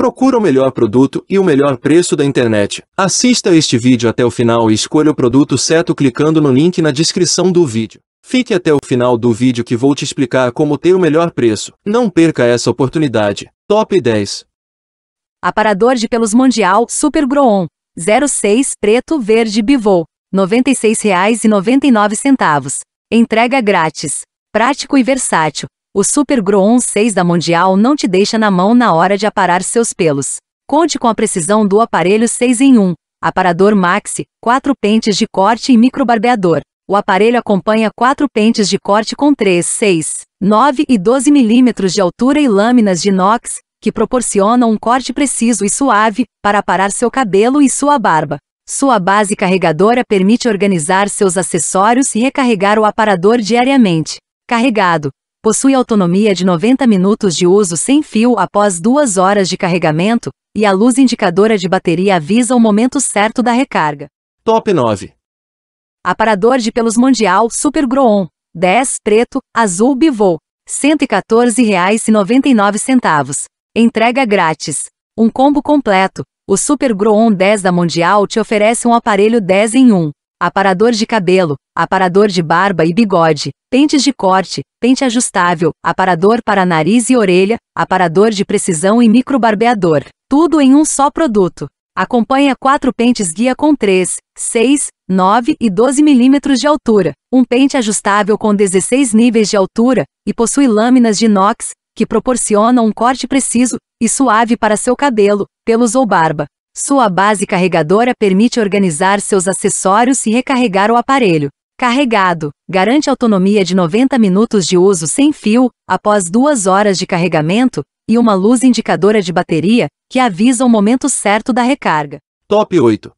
Procura o melhor produto e o melhor preço da internet. Assista este vídeo até o final e escolha o produto certo clicando no link na descrição do vídeo. Fique até o final do vídeo que vou te explicar como ter o melhor preço. Não perca essa oportunidade. Top 10 Aparador de pelos Mundial Super Groon 06 Preto Verde Bivô R$ 96,99. Entrega grátis. Prático e versátil. O Super Groon 6 da Mundial não te deixa na mão na hora de aparar seus pelos. Conte com a precisão do aparelho 6 em 1, aparador maxi, 4 pentes de corte e microbarbeador. O aparelho acompanha 4 pentes de corte com 3, 6, 9 e 12 milímetros de altura e lâminas de inox, que proporcionam um corte preciso e suave para aparar seu cabelo e sua barba. Sua base carregadora permite organizar seus acessórios e recarregar o aparador diariamente. Carregado, possui autonomia de 90 minutos de uso sem fio após duas horas de carregamento, e a luz indicadora de bateria avisa o momento certo da recarga. Top 9. Aparador de pelos Mundial Super Groon. 10, preto, azul Bivô. R$ 114,99. Entrega grátis. Um combo completo. O Super Groon 10 da Mundial te oferece um aparelho 10 em 1 aparador de cabelo, aparador de barba e bigode, pentes de corte, pente ajustável, aparador para nariz e orelha, aparador de precisão e microbarbeador. Tudo em um só produto. Acompanha quatro pentes guia com 3, 6, 9 e 12 milímetros de altura, um pente ajustável com 16 níveis de altura, e possui lâminas de inox, que proporcionam um corte preciso e suave para seu cabelo, pelos ou barba. Sua base carregadora permite organizar seus acessórios e recarregar o aparelho. Carregado. Garante autonomia de 90 minutos de uso sem fio, após duas horas de carregamento, e uma luz indicadora de bateria, que avisa o momento certo da recarga. Top 8.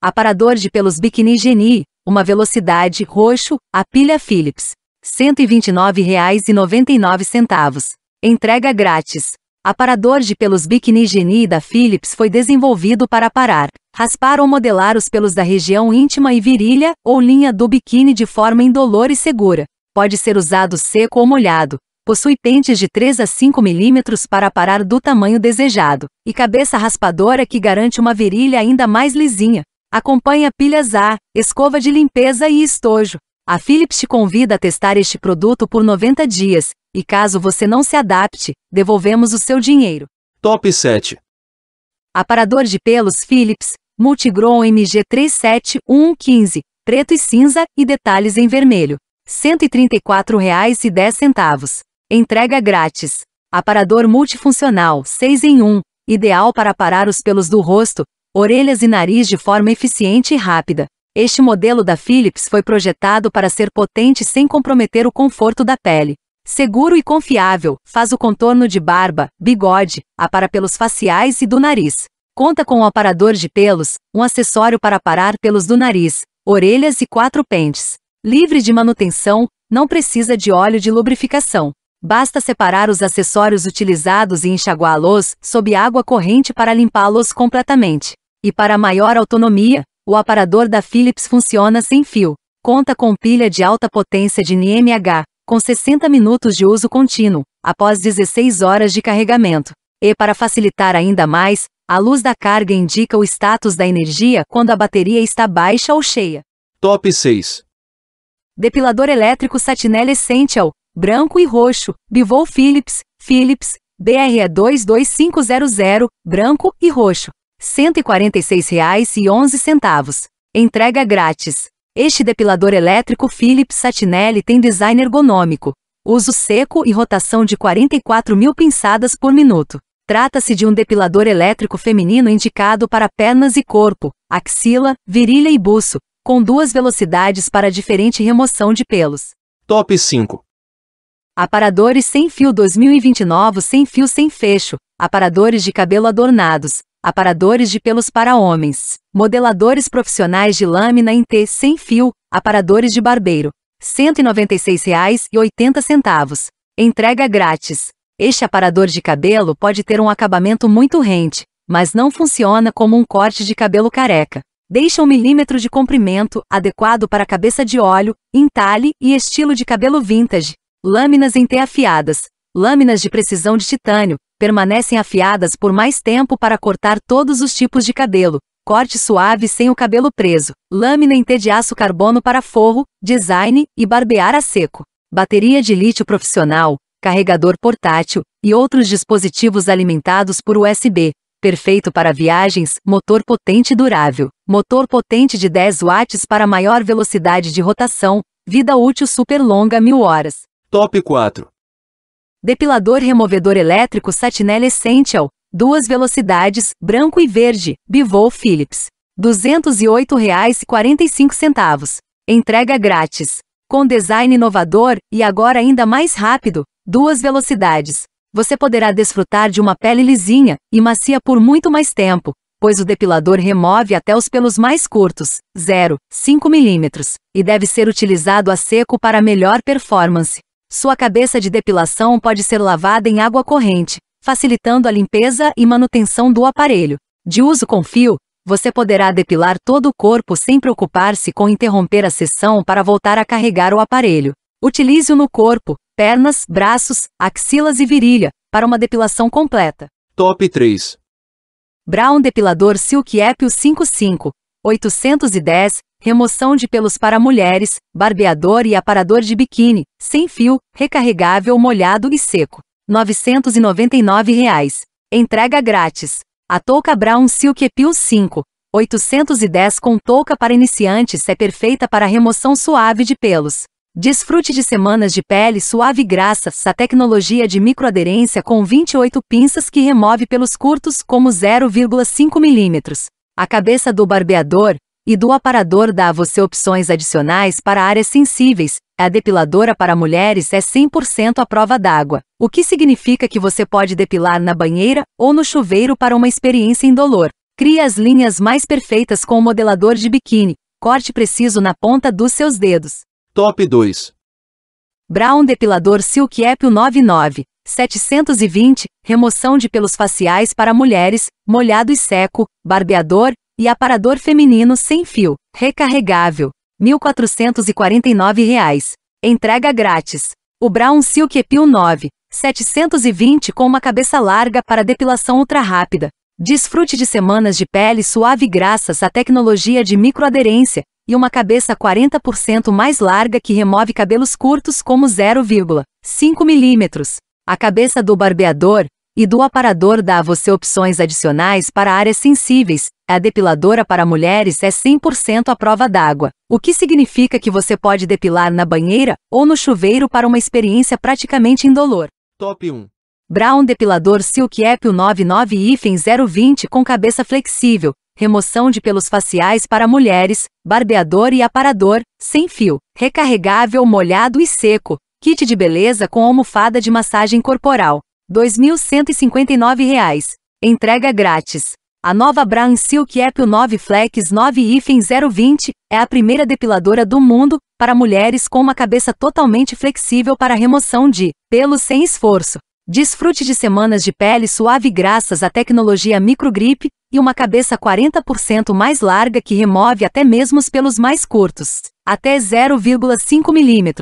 Aparador de pelos Bikini Genie, uma velocidade, roxo, a pilha Philips. R$ 129,99. Entrega grátis. Aparador de pelos Bikini Genie da Philips foi desenvolvido para aparar, raspar ou modelar os pelos da região íntima e virilha ou linha do biquíni de forma indolor e segura. Pode ser usado seco ou molhado. Possui pentes de 3 a 5 mm para aparar do tamanho desejado e cabeça raspadora que garante uma virilha ainda mais lisinha. Acompanha pilhas A, escova de limpeza e estojo. A Philips te convida a testar este produto por 90 dias e caso você não se adapte, devolvemos o seu dinheiro. Top 7. Aparador de pelos Philips, Multigrow MG 37115, preto e cinza e detalhes em vermelho. R$ 134,10. Entrega grátis. Aparador multifuncional 6 em 1, ideal para aparar os pelos do rosto, orelhas e nariz de forma eficiente e rápida. Este modelo da Philips foi projetado para ser potente sem comprometer o conforto da pele. Seguro e confiável, faz o contorno de barba, bigode, apara pelos faciais e do nariz. Conta com um aparador de pelos, um acessório para aparar pelos do nariz, orelhas e quatro pentes. Livre de manutenção, não precisa de óleo de lubrificação. Basta separar os acessórios utilizados e enxaguá-los sob água corrente para limpá-los completamente. E para maior autonomia, o aparador da Philips funciona sem fio. Conta com pilha de alta potência de NMH, com 60 minutos de uso contínuo, após 16 horas de carregamento. E para facilitar ainda mais, a luz da carga indica o status da energia quando a bateria está baixa ou cheia. Top 6. Depilador elétrico Satinelli Essential, branco e roxo, Bivol Philips, Philips, BRE 22500, branco e roxo. R$ 146,11. Entrega grátis. Este depilador elétrico Philips Satinelli tem design ergonômico, uso seco e rotação de 44 mil pinçadas por minuto. Trata-se de um depilador elétrico feminino indicado para pernas e corpo, axila, virilha e buço, com duas velocidades para diferente remoção de pelos. Top 5 Aparadores sem fio 2020 novos sem fio sem fecho, aparadores de cabelo adornados, aparadores de pelos para homens, modeladores profissionais de lâmina em T sem fio, aparadores de barbeiro, R$ 196,80. Entrega grátis. Este aparador de cabelo pode ter um acabamento muito rente, mas não funciona como um corte de cabelo careca. Deixa um milímetro de comprimento, adequado para cabeça de óleo, entalhe e estilo de cabelo vintage. Lâminas em T afiadas. Lâminas de precisão de titânio, permanecem afiadas por mais tempo para cortar todos os tipos de cabelo. Corte suave sem o cabelo preso. Lâmina em T de aço carbono para forro, design e barbear a seco. Bateria de lítio profissional, carregador portátil e outros dispositivos alimentados por USB. Perfeito para viagens, motor potente e durável. Motor potente de 10 watts para maior velocidade de rotação, vida útil super longa 1000 horas. Top 4. Depilador removedor elétrico Satinelli Essential, duas velocidades, branco e verde, Bivol Philips. R$ 208,45. Entrega grátis. Com design inovador e agora ainda mais rápido, duas velocidades. Você poderá desfrutar de uma pele lisinha e macia por muito mais tempo, pois o depilador remove até os pelos mais curtos, 0,5 mm, e deve ser utilizado a seco para melhor performance. Sua cabeça de depilação pode ser lavada em água corrente, facilitando a limpeza e manutenção do aparelho. De uso com fio, você poderá depilar todo o corpo sem preocupar-se com interromper a sessão para voltar a carregar o aparelho. Utilize-o no corpo, pernas, braços, axilas e virilha, para uma depilação completa. Top 3 Brown Depilador Silk Epio 55 810, remoção de pelos para mulheres, barbeador e aparador de biquíni, sem fio, recarregável molhado e seco. R$ 999. Reais. Entrega grátis. A touca Brown Silk Epil 5. 810 com touca para iniciantes é perfeita para remoção suave de pelos. Desfrute de semanas de pele suave graças à tecnologia de microaderência com 28 pinças que remove pelos curtos como 0,5 milímetros a cabeça do barbeador e do aparador dá a você opções adicionais para áreas sensíveis. A depiladora para mulheres é 100% à prova d'água, o que significa que você pode depilar na banheira ou no chuveiro para uma experiência indolor. Crie as linhas mais perfeitas com o modelador de biquíni. Corte preciso na ponta dos seus dedos. Top 2. Brown Depilador Silk Epil 99, 720, remoção de pelos faciais para mulheres, molhado e seco, barbeador e aparador feminino sem fio, recarregável, R$ 1.449. Reais. Entrega grátis. O Brown Silk Epil 9, 720 com uma cabeça larga para depilação ultra rápida, Desfrute de semanas de pele suave graças à tecnologia de microaderência e uma cabeça 40% mais larga que remove cabelos curtos como 0,5 milímetros. A cabeça do barbeador e do aparador dá a você opções adicionais para áreas sensíveis. A depiladora para mulheres é 100% à prova d'água, o que significa que você pode depilar na banheira ou no chuveiro para uma experiência praticamente indolor. Top 1 Brown Depilador Silk Epil 99-020 com cabeça flexível, remoção de pelos faciais para mulheres, barbeador e aparador, sem fio, recarregável, molhado e seco, kit de beleza com almofada de massagem corporal, R$ 2.159. Entrega grátis. A nova Brown Silk Apple 9 Flex 9-020 é a primeira depiladora do mundo para mulheres com uma cabeça totalmente flexível para remoção de pelos sem esforço. Desfrute de semanas de pele suave graças à tecnologia microgrip e uma cabeça 40% mais larga que remove até mesmo os pelos mais curtos, até 0,5 mm.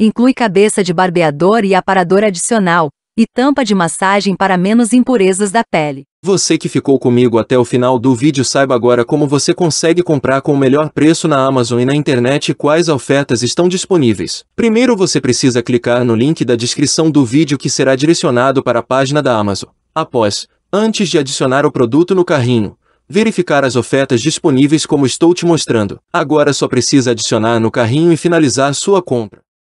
Inclui cabeça de barbeador e aparador adicional, e tampa de massagem para menos impurezas da pele. Você que ficou comigo até o final do vídeo saiba agora como você consegue comprar com o melhor preço na Amazon e na internet e quais ofertas estão disponíveis. Primeiro você precisa clicar no link da descrição do vídeo que será direcionado para a página da Amazon. Após, antes de adicionar o produto no carrinho, verificar as ofertas disponíveis como estou te mostrando. Agora só precisa adicionar no carrinho e finalizar sua compra.